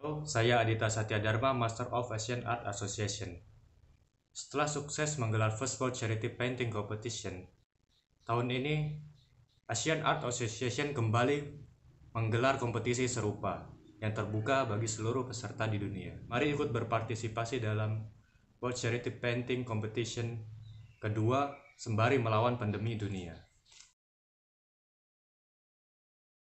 Halo, saya Adita Satya Dharma, Master of Asian Art Association. Setelah sukses menggelar First World Charity Painting Competition, tahun ini Asian Art Association kembali menggelar kompetisi serupa yang terbuka bagi seluruh peserta di dunia. Mari ikut berpartisipasi dalam World Charity Painting Competition kedua sembari melawan pandemi dunia.